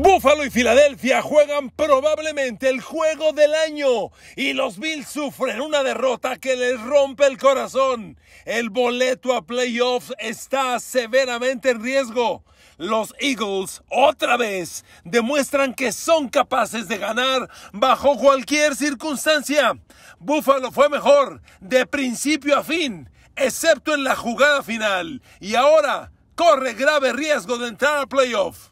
Buffalo y Filadelfia juegan probablemente el juego del año y los Bills sufren una derrota que les rompe el corazón. El boleto a playoffs está severamente en riesgo. Los Eagles otra vez demuestran que son capaces de ganar bajo cualquier circunstancia. Buffalo fue mejor de principio a fin, excepto en la jugada final, y ahora corre grave riesgo de entrar a playoff.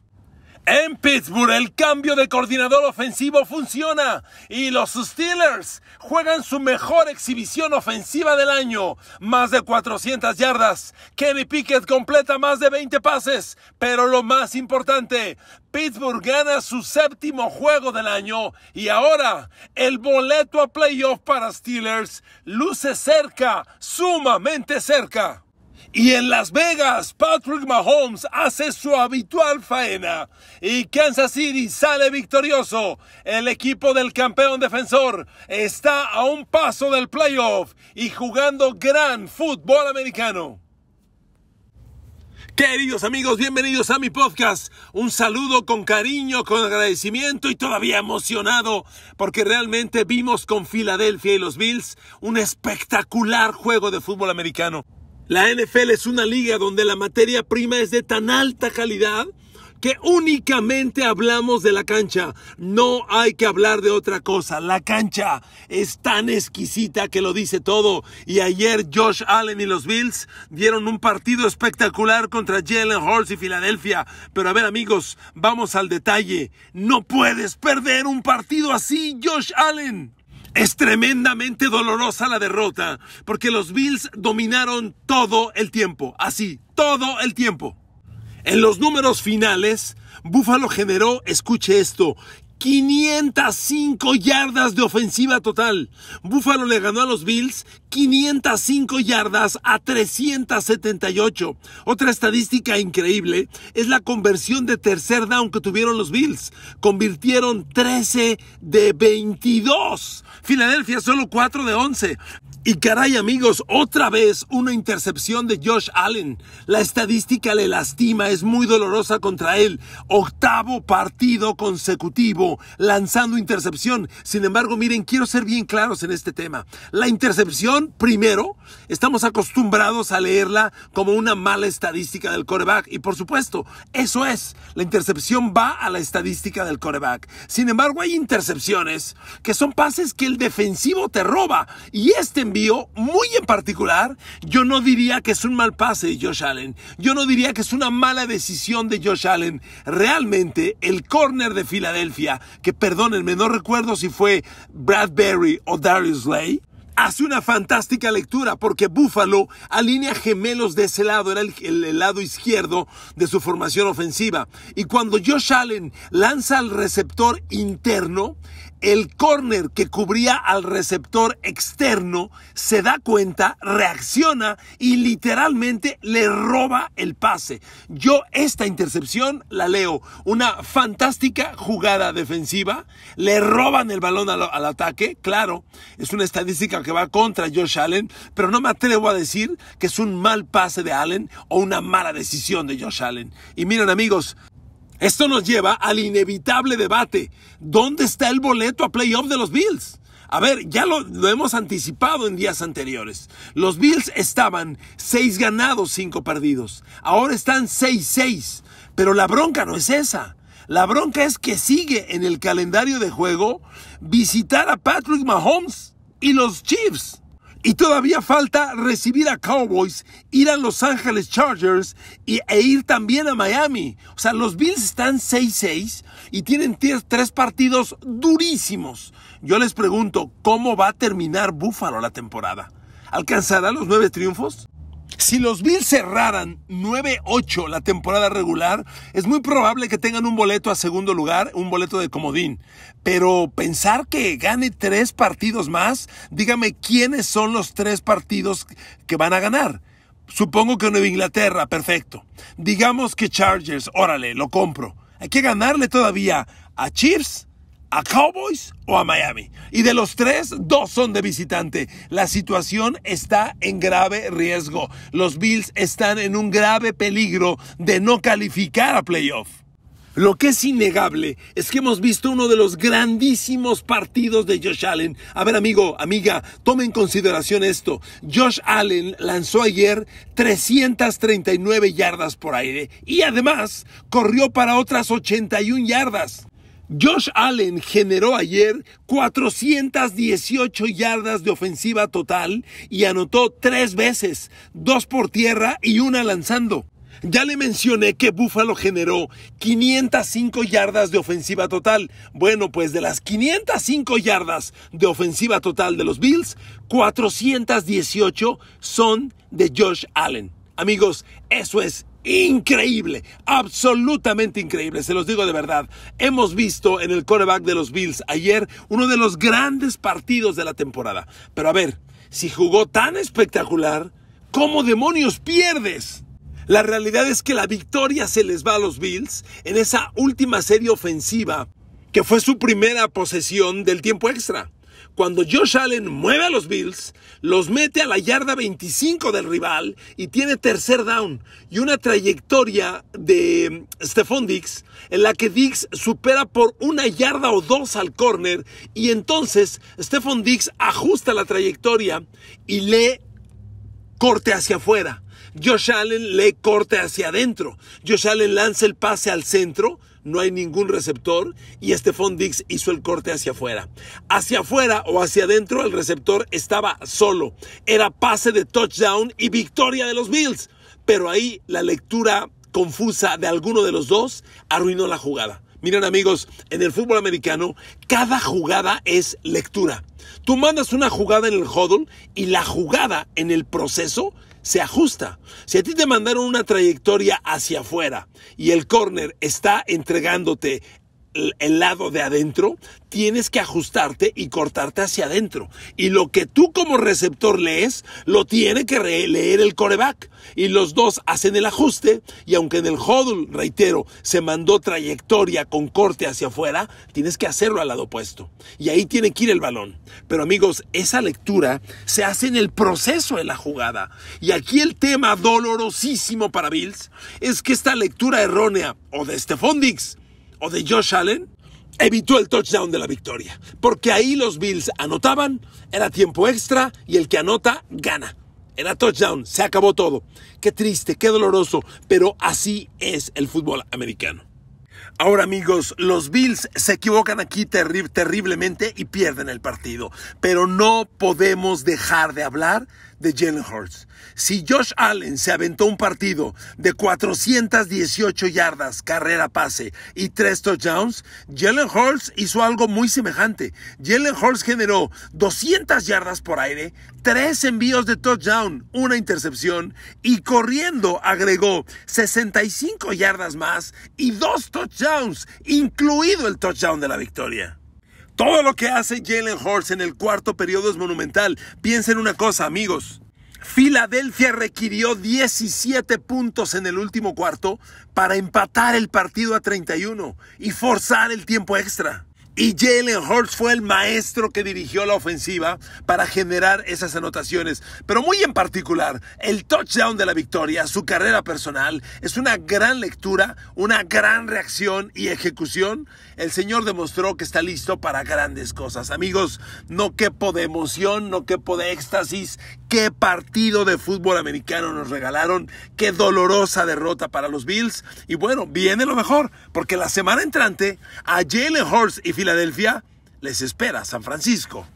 En Pittsburgh el cambio de coordinador ofensivo funciona y los Steelers juegan su mejor exhibición ofensiva del año, más de 400 yardas. Kenny Pickett completa más de 20 pases, pero lo más importante, Pittsburgh gana su séptimo juego del año y ahora el boleto a playoff para Steelers luce cerca, sumamente cerca. Y en Las Vegas, Patrick Mahomes hace su habitual faena y Kansas City sale victorioso. El equipo del campeón defensor está a un paso del playoff y jugando gran fútbol americano. Queridos amigos, bienvenidos a mi podcast. Un saludo con cariño, con agradecimiento y todavía emocionado porque realmente vimos con Filadelfia y los Bills un espectacular juego de fútbol americano. La NFL es una liga donde la materia prima es de tan alta calidad que únicamente hablamos de la cancha. No hay que hablar de otra cosa. La cancha es tan exquisita que lo dice todo. Y ayer Josh Allen y los Bills dieron un partido espectacular contra Jalen Hurts y Filadelfia. Pero a ver amigos, vamos al detalle. No puedes perder un partido así, Josh Allen. Es tremendamente dolorosa la derrota, porque los Bills dominaron todo el tiempo, así, todo el tiempo. En los números finales, Buffalo generó, escuche esto, 505 yardas de ofensiva total. Buffalo le ganó a los Bills 505 yardas a 378. Otra estadística increíble es la conversión de tercer down que tuvieron los Bills. Convirtieron 13 de 22 Filadelfia solo 4 de 11. Y caray amigos, otra vez una intercepción de Josh Allen. La estadística le lastima, es muy dolorosa contra él. Octavo partido consecutivo lanzando intercepción. Sin embargo, miren, quiero ser bien claros en este tema. La intercepción, primero, estamos acostumbrados a leerla como una mala estadística del coreback. Y por supuesto, eso es. La intercepción va a la estadística del coreback. Sin embargo, hay intercepciones que son pases que el defensivo te roba. Y este envío, muy en particular, yo no diría que es un mal pase de Josh Allen. Yo no diría que es una mala decisión de Josh Allen. Realmente, el corner de Filadelfia, que perdónenme, no recuerdo si fue Bradbury o Darius Lay, hace una fantástica lectura porque Buffalo alinea gemelos de ese lado, era el, lado izquierdo de su formación ofensiva. Y cuando Josh Allen lanza al receptor interno, el corner que cubría al receptor externo se da cuenta, reacciona y literalmente le roba el pase. Yo esta intercepción la leo, una fantástica jugada defensiva, le roban el balón al, al ataque, claro, es una estadística que va contra Josh Allen, pero no me atrevo a decir que es un mal pase de Allen o una mala decisión de Josh Allen. Y miren amigos, esto nos lleva al inevitable debate. ¿Dónde está el boleto a playoff de los Bills? A ver, ya lo, hemos anticipado en días anteriores. Los Bills estaban 6 ganados, 5 perdidos. Ahora están 6-6. Pero la bronca no es esa. La bronca es que sigue en el calendario de juego visitar a Patrick Mahomes y los Chiefs. Y todavía falta recibir a Cowboys, ir a Los Ángeles Chargers y, e ir también a Miami. O sea, los Bills están 6-6 y tienen tres partidos durísimos. Yo les pregunto, ¿cómo va a terminar Buffalo la temporada? ¿Alcanzará los nueve triunfos? Si los Bills cerraran 9-8 la temporada regular, es muy probable que tengan un boleto a segundo lugar, un boleto de comodín. Pero pensar que gane tres partidos más, dígame quiénes son los tres partidos que van a ganar. Supongo que Nueva Inglaterra, perfecto. Digamos que Chargers, órale, lo compro. Hay que ganarle todavía a Chiefs, a Cowboys o a Miami. Y de los tres, dos son de visitante. La situación está en grave riesgo. Los Bills están en un grave peligro de no calificar a playoff. Lo que es innegable es que hemos visto uno de los grandísimos partidos de Josh Allen. A ver, amigo, amiga, tome en consideración esto. Josh Allen lanzó ayer 339 yardas por aire y además corrió para otras 81 yardas. Josh Allen generó ayer 418 yardas de ofensiva total y anotó tres veces, dos por tierra y una lanzando. Ya le mencioné que Buffalo generó 505 yardas de ofensiva total. Bueno, pues de las 505 yardas de ofensiva total de los Bills, 418 son de Josh Allen. Amigos, eso es increíble, absolutamente increíble, se los digo de verdad. Hemos visto en el coreback de los Bills ayer uno de los grandes partidos de la temporada. Pero a ver, si jugó tan espectacular, ¿cómo demonios pierdes? La realidad es que la victoria se les va a los Bills en esa última serie ofensiva, que fue su primera posesión del tiempo extra cuando Josh Allen mueve a los Bills, los mete a la yarda 25 del rival y tiene tercer down y una trayectoria de mm, Stephon Dix en la que Dix supera por una yarda o dos al corner y entonces Stephon Dix ajusta la trayectoria y le corte hacia afuera. Josh Allen le corte hacia adentro. Josh Allen lanza el pase al centro, no hay ningún receptor y Stephon Dix hizo el corte hacia afuera. Hacia afuera o hacia adentro el receptor estaba solo. Era pase de touchdown y victoria de los Bills. Pero ahí la lectura confusa de alguno de los dos arruinó la jugada. Miren amigos, en el fútbol americano cada jugada es lectura. Tú mandas una jugada en el huddle y la jugada en el proceso se ajusta. Si a ti te mandaron una trayectoria hacia afuera y el corner está entregándote el lado de adentro, tienes que ajustarte y cortarte hacia adentro. Y lo que tú como receptor lees, lo tiene que leer el coreback. Y los dos hacen el ajuste. Y aunque en el huddle, reitero, se mandó trayectoria con corte hacia afuera, tienes que hacerlo al lado opuesto. Y ahí tiene que ir el balón. Pero amigos, esa lectura se hace en el proceso de la jugada. Y aquí el tema dolorosísimo para Bills es que esta lectura errónea o de Stephon Diggs o de Josh Allen, evitó el touchdown de la victoria. Porque ahí los Bills anotaban, era tiempo extra y el que anota gana. Era touchdown, se acabó todo. Qué triste, qué doloroso, pero así es el fútbol americano. Ahora amigos, los Bills se equivocan aquí terriblemente y pierden el partido, pero no podemos dejar de hablar de Jalen Hurts. Si Josh Allen se aventó un partido de 418 yardas, carrera pase y tres touchdowns, Jalen Hurts hizo algo muy semejante. Jalen Hurts generó 200 yardas por aire, tres envíos de touchdown, una intercepción y corriendo agregó 65 yardas más y dos touchdowns, incluido el touchdown de la victoria. Todo lo que hace Jalen Horst en el cuarto periodo es monumental. Piensen una cosa, amigos. Filadelfia requirió 17 puntos en el último cuarto para empatar el partido a 31 y forzar el tiempo extra. Y Jalen Hurts fue el maestro que dirigió la ofensiva para generar esas anotaciones. Pero muy en particular, el touchdown de la victoria, su carrera personal, es una gran lectura, una gran reacción y ejecución. El señor demostró que está listo para grandes cosas. Amigos, no quepo de emoción, no quepo de éxtasis Qué partido de fútbol americano nos regalaron, qué dolorosa derrota para los Bills. Y bueno, viene lo mejor, porque la semana entrante a Jalen Hurts y Filadelfia les espera San Francisco.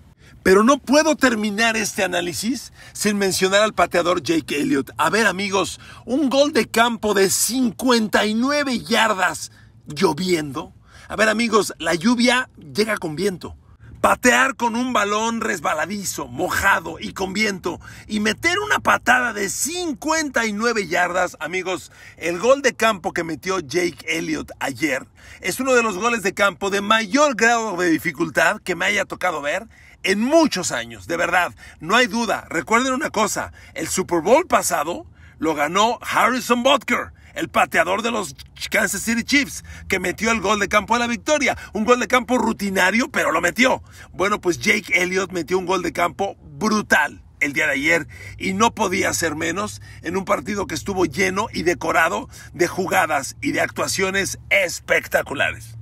Pero no puedo terminar este análisis sin mencionar al pateador Jake Elliott. A ver amigos, un gol de campo de 59 yardas lloviendo. A ver amigos, la lluvia llega con viento. Patear con un balón resbaladizo, mojado y con viento y meter una patada de 59 yardas, amigos, el gol de campo que metió Jake Elliott ayer es uno de los goles de campo de mayor grado de dificultad que me haya tocado ver en muchos años, de verdad, no hay duda. Recuerden una cosa, el Super Bowl pasado lo ganó Harrison Butker el pateador de los Kansas City Chiefs, que metió el gol de campo a la victoria. Un gol de campo rutinario, pero lo metió. Bueno, pues Jake Elliott metió un gol de campo brutal el día de ayer y no podía ser menos en un partido que estuvo lleno y decorado de jugadas y de actuaciones espectaculares.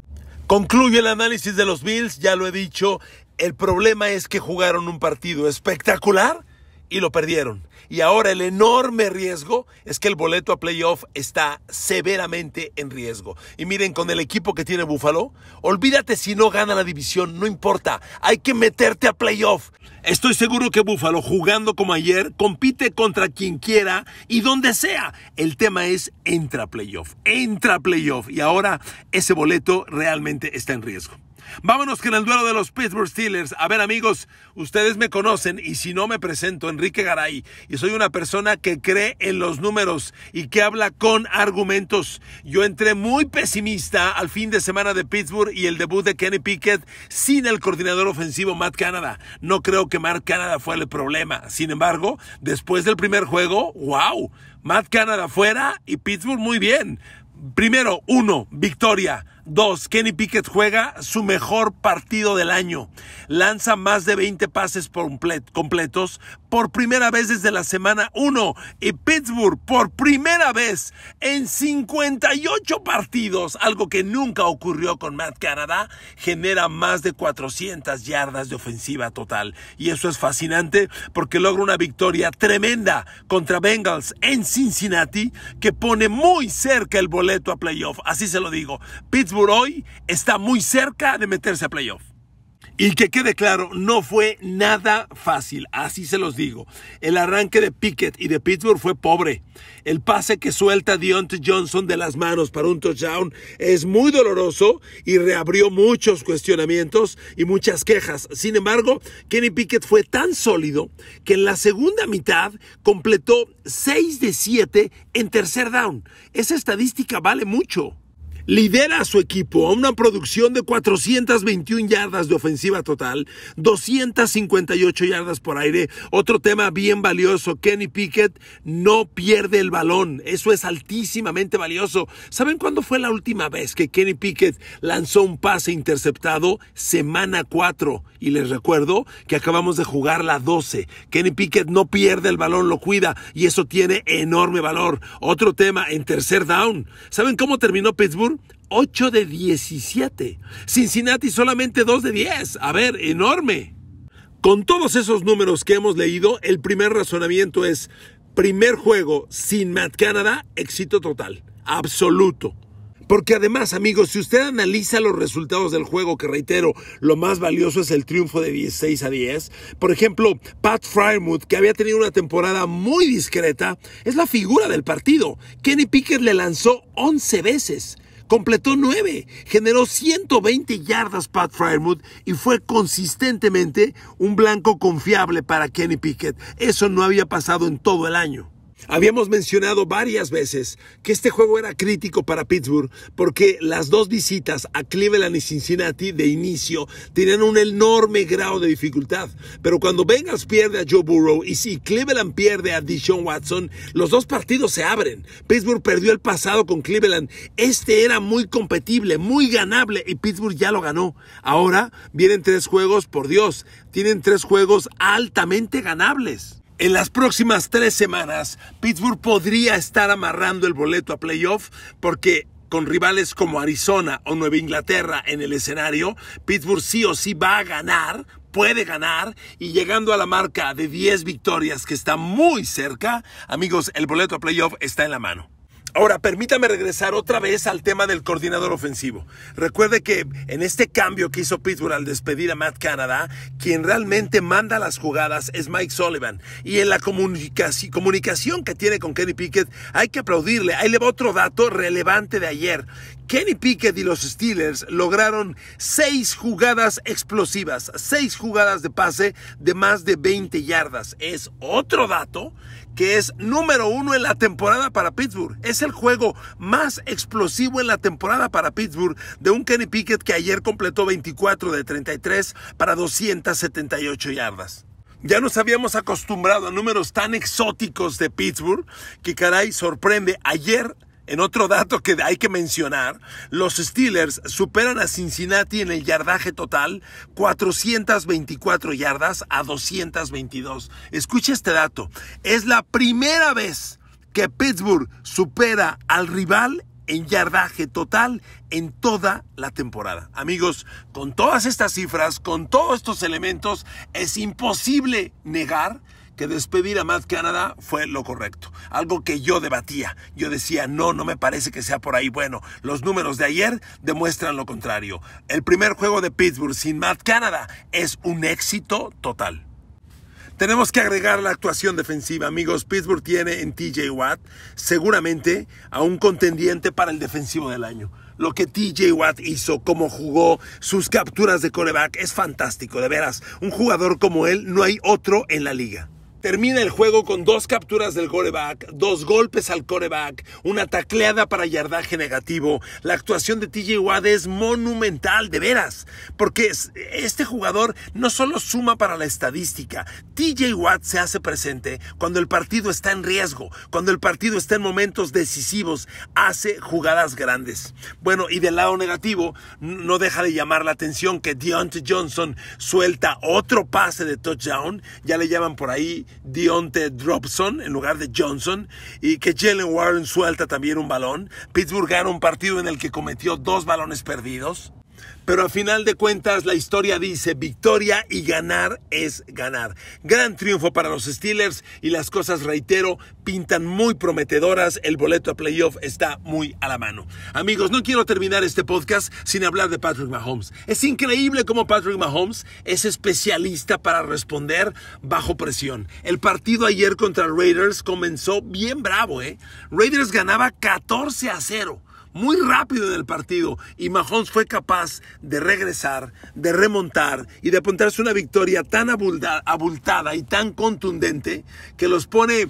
Concluye el análisis de los Bills, ya lo he dicho, el problema es que jugaron un partido espectacular y lo perdieron. Y ahora el enorme riesgo es que el boleto a playoff está severamente en riesgo. Y miren, con el equipo que tiene Buffalo, olvídate si no gana la división, no importa, hay que meterte a playoff. Estoy seguro que Buffalo, jugando como ayer, compite contra quien quiera y donde sea. El tema es entra playoff, entra playoff. Y ahora ese boleto realmente está en riesgo. Vámonos con el duelo de los Pittsburgh Steelers. A ver amigos, ustedes me conocen y si no me presento, Enrique Garay, y soy una persona que cree en los números y que habla con argumentos. Yo entré muy pesimista al fin de semana de Pittsburgh y el debut de Kenny Pickett sin el coordinador ofensivo Matt Canada. No creo que Matt Canada fue el problema. Sin embargo, después del primer juego, wow, Matt Canada fuera y Pittsburgh muy bien. Primero, uno, victoria Dos, Kenny Pickett juega su mejor partido del año. Lanza más de 20 pases completos por primera vez desde la semana 1. Y Pittsburgh por primera vez en 58 partidos, algo que nunca ocurrió con Matt Canada, genera más de 400 yardas de ofensiva total. Y eso es fascinante porque logra una victoria tremenda contra Bengals en Cincinnati que pone muy cerca el boleto a playoff. Así se lo digo. Pittsburgh hoy está muy cerca de meterse a playoff. Y que quede claro, no fue nada fácil, así se los digo. El arranque de Pickett y de Pittsburgh fue pobre. El pase que suelta Deontay Johnson de las manos para un touchdown es muy doloroso y reabrió muchos cuestionamientos y muchas quejas. Sin embargo, Kenny Pickett fue tan sólido que en la segunda mitad completó 6 de 7 en tercer down. Esa estadística vale mucho lidera a su equipo a una producción de 421 yardas de ofensiva total, 258 yardas por aire. Otro tema bien valioso, Kenny Pickett no pierde el balón. Eso es altísimamente valioso. ¿Saben cuándo fue la última vez que Kenny Pickett lanzó un pase interceptado? Semana 4 y les recuerdo que acabamos de jugar la 12. Kenny Pickett no pierde el balón, lo cuida y eso tiene enorme valor. Otro tema en tercer down. ¿Saben cómo terminó Pittsburgh? 8 de 17. Cincinnati solamente 2 de 10. A ver, enorme. Con todos esos números que hemos leído, el primer razonamiento es, primer juego sin Matt Canada, éxito total, absoluto. Porque además, amigos, si usted analiza los resultados del juego, que reitero, lo más valioso es el triunfo de 16 a 10. Por ejemplo, Pat Frymuth, que había tenido una temporada muy discreta, es la figura del partido. Kenny Pickett le lanzó 11 veces completó 9, generó 120 yardas Pat Fryermuth y fue consistentemente un blanco confiable para Kenny Pickett. Eso no había pasado en todo el año. Habíamos mencionado varias veces que este juego era crítico para Pittsburgh porque las dos visitas a Cleveland y Cincinnati de inicio tenían un enorme grado de dificultad. Pero cuando Bengals pierde a Joe Burrow y si Cleveland pierde a Deshaun Watson, los dos partidos se abren. Pittsburgh perdió el pasado con Cleveland. Este era muy competible, muy ganable y Pittsburgh ya lo ganó. Ahora vienen tres juegos, por Dios, tienen tres juegos altamente ganables. En las próximas tres semanas, Pittsburgh podría estar amarrando el boleto a playoff porque con rivales como Arizona o Nueva Inglaterra en el escenario, Pittsburgh sí o sí va a ganar, puede ganar y llegando a la marca de 10 victorias que está muy cerca, amigos, el boleto a playoff está en la mano. Ahora, permítame regresar otra vez al tema del coordinador ofensivo. Recuerde que en este cambio que hizo Pittsburgh al despedir a Matt Canada, quien realmente manda las jugadas es Mike Sullivan. Y en la comunicación, comunicación que tiene con Kenny Pickett, hay que aplaudirle. Ahí le va otro dato relevante de ayer. Kenny Pickett y los Steelers lograron seis jugadas explosivas, seis jugadas de pase de más de 20 yardas. Es otro dato que es número uno en la temporada para Pittsburgh. Es el juego más explosivo en la temporada para Pittsburgh de un Kenny Pickett que ayer completó 24 de 33 para 278 yardas. Ya nos habíamos acostumbrado a números tan exóticos de Pittsburgh que caray sorprende. Ayer en otro dato que hay que mencionar, los Steelers superan a Cincinnati en el yardaje total, 424 yardas a 222. Escuche este dato, es la primera vez que Pittsburgh supera al rival en yardaje total en toda la temporada. Amigos, con todas estas cifras, con todos estos elementos, es imposible negar que despedir a Matt Canada fue lo correcto. Algo que yo debatía. Yo decía, no, no me parece que sea por ahí. Bueno, los números de ayer demuestran lo contrario. El primer juego de Pittsburgh sin Matt Canada es un éxito total. Tenemos que agregar la actuación defensiva, amigos. Pittsburgh tiene en TJ Watt seguramente a un contendiente para el defensivo del año. Lo que TJ Watt hizo, cómo jugó, sus capturas de coreback, es fantástico, de veras. Un jugador como él no hay otro en la liga. Termina el juego con dos capturas del coreback, dos golpes al coreback, una tacleada para yardaje negativo. La actuación de TJ Watt es monumental, de veras, porque este jugador no solo suma para la estadística, TJ Watt se hace presente cuando el partido está en riesgo, cuando el partido está en momentos decisivos, hace jugadas grandes. Bueno, y del lado negativo, no deja de llamar la atención que Deontay Johnson suelta otro pase de touchdown, ya le llaman por ahí Dionte Dropson en lugar de Johnson y que Jalen Warren suelta también un balón. Pittsburgh gana un partido en el que cometió dos balones perdidos. Pero a final de cuentas, la historia dice victoria y ganar es ganar. Gran triunfo para los Steelers y las cosas, reitero, pintan muy prometedoras. El boleto a playoff está muy a la mano. Amigos, no quiero terminar este podcast sin hablar de Patrick Mahomes. Es increíble cómo Patrick Mahomes es especialista para responder bajo presión. El partido ayer contra Raiders comenzó bien bravo, ¿eh? Raiders ganaba 14 a 0 muy rápido en el partido y Mahomes fue capaz de regresar, de remontar y de apuntarse una victoria tan abultada y tan contundente que los pone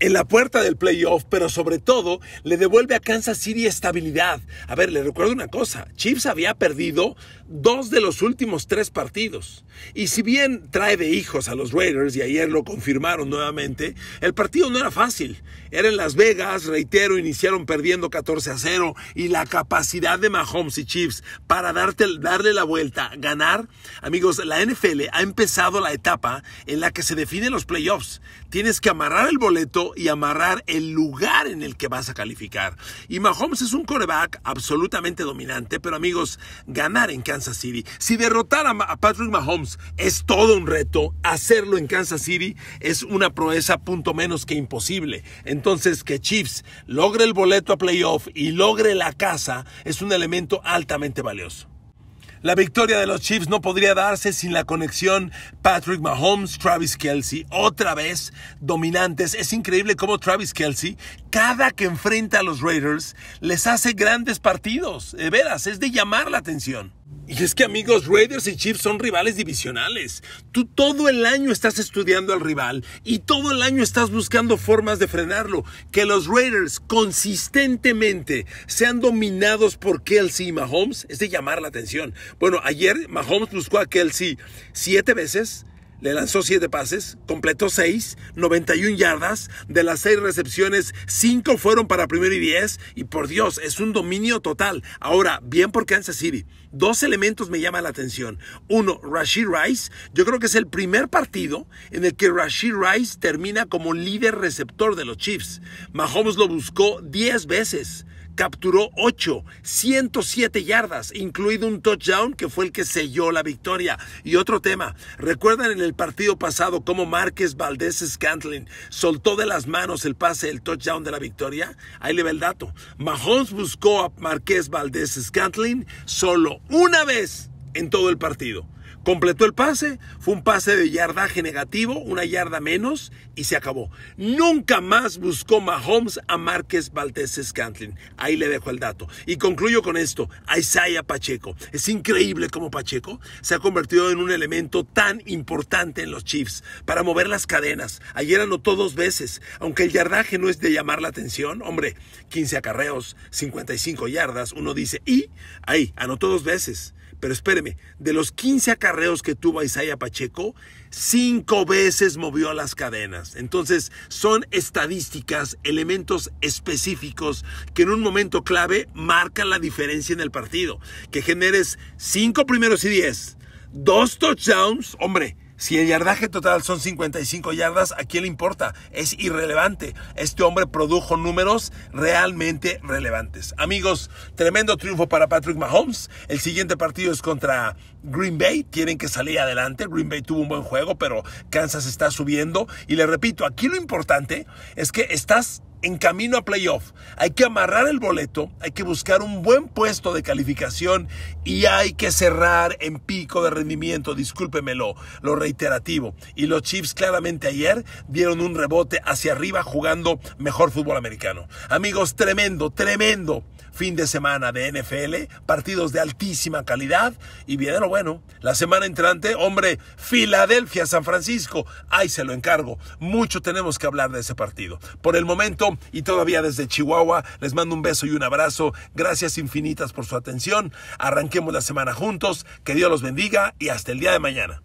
en la puerta del playoff, pero sobre todo le devuelve a Kansas City estabilidad. A ver, le recuerdo una cosa, Chiefs había perdido dos de los últimos tres partidos. Y si bien trae de hijos a los Raiders, y ayer lo confirmaron nuevamente, el partido no era fácil. Era en Las Vegas, reitero, iniciaron perdiendo 14 a 0 y la capacidad de Mahomes y Chiefs para darle la vuelta, ganar. Amigos, la NFL ha empezado la etapa en la que se definen los playoffs. Tienes que amarrar el boleto y amarrar el lugar en el que vas a calificar. Y Mahomes es un coreback absolutamente dominante, pero amigos, ganar en Kansas City, si derrotar a Patrick Mahomes es todo un reto, hacerlo en Kansas City es una proeza punto menos que imposible. Entonces, que Chiefs logre el boleto a playoff y logre la casa es un elemento altamente valioso. La victoria de los Chiefs no podría darse sin la conexión Patrick Mahomes, Travis Kelsey, otra vez dominantes. Es increíble cómo Travis Kelsey, cada que enfrenta a los Raiders, les hace grandes partidos. De veras, es de llamar la atención. Y es que amigos, Raiders y Chiefs son rivales divisionales. Tú todo el año estás estudiando al rival y todo el año estás buscando formas de frenarlo. Que los Raiders consistentemente sean dominados por Kelsey y Mahomes es de llamar la atención. Bueno, ayer Mahomes buscó a Kelsey siete veces. Le lanzó siete pases, completó seis, 91 yardas. De las seis recepciones, cinco fueron para primero y 10. Y por Dios, es un dominio total. Ahora, bien por Kansas City dos elementos me llaman la atención. Uno, Rashid Rice. Yo creo que es el primer partido en el que Rashid Rice termina como líder receptor de los Chiefs. Mahomes lo buscó 10 veces capturó 8, 107 yardas, incluido un touchdown que fue el que selló la victoria. Y otro tema, ¿recuerdan en el partido pasado cómo Márquez Valdés Scantlin soltó de las manos el pase del touchdown de la victoria? Ahí le va el dato. Mahomes buscó a Márquez Valdés Scantlin solo una vez en todo el partido. Completó el pase, fue un pase de yardaje negativo, una yarda menos y se acabó. Nunca más buscó Mahomes a Márquez Valdés Scantlin. Ahí le dejo el dato. Y concluyo con esto, Isaiah Pacheco. Es increíble cómo Pacheco se ha convertido en un elemento tan importante en los Chiefs para mover las cadenas. Ayer anotó dos veces, aunque el yardaje no es de llamar la atención. Hombre, 15 acarreos, 55 yardas, uno dice, y ahí, anotó dos veces. Pero espéreme, de los 15 acarreos que tuvo Isaiah Pacheco, cinco veces movió las cadenas. Entonces, son estadísticas, elementos específicos que en un momento clave marcan la diferencia en el partido. Que generes cinco primeros y 10, dos touchdowns, hombre, si el yardaje total son 55 yardas, ¿a quién le importa? Es irrelevante. Este hombre produjo números realmente relevantes. Amigos, tremendo triunfo para Patrick Mahomes. El siguiente partido es contra Green Bay tienen que salir adelante. Green Bay tuvo un buen juego, pero Kansas está subiendo. Y le repito, aquí lo importante es que estás en camino a playoff. Hay que amarrar el boleto, hay que buscar un buen puesto de calificación y hay que cerrar en pico de rendimiento, discúlpemelo, lo reiterativo. Y los Chiefs claramente ayer dieron un rebote hacia arriba jugando mejor fútbol americano. Amigos, tremendo, tremendo fin de semana de NFL, partidos de altísima calidad y bien lo bueno. La semana entrante, hombre, Filadelfia, San Francisco, ahí se lo encargo. Mucho tenemos que hablar de ese partido. Por el momento y todavía desde Chihuahua, les mando un beso y un abrazo. Gracias infinitas por su atención. Arranquemos la semana juntos. Que Dios los bendiga y hasta el día de mañana.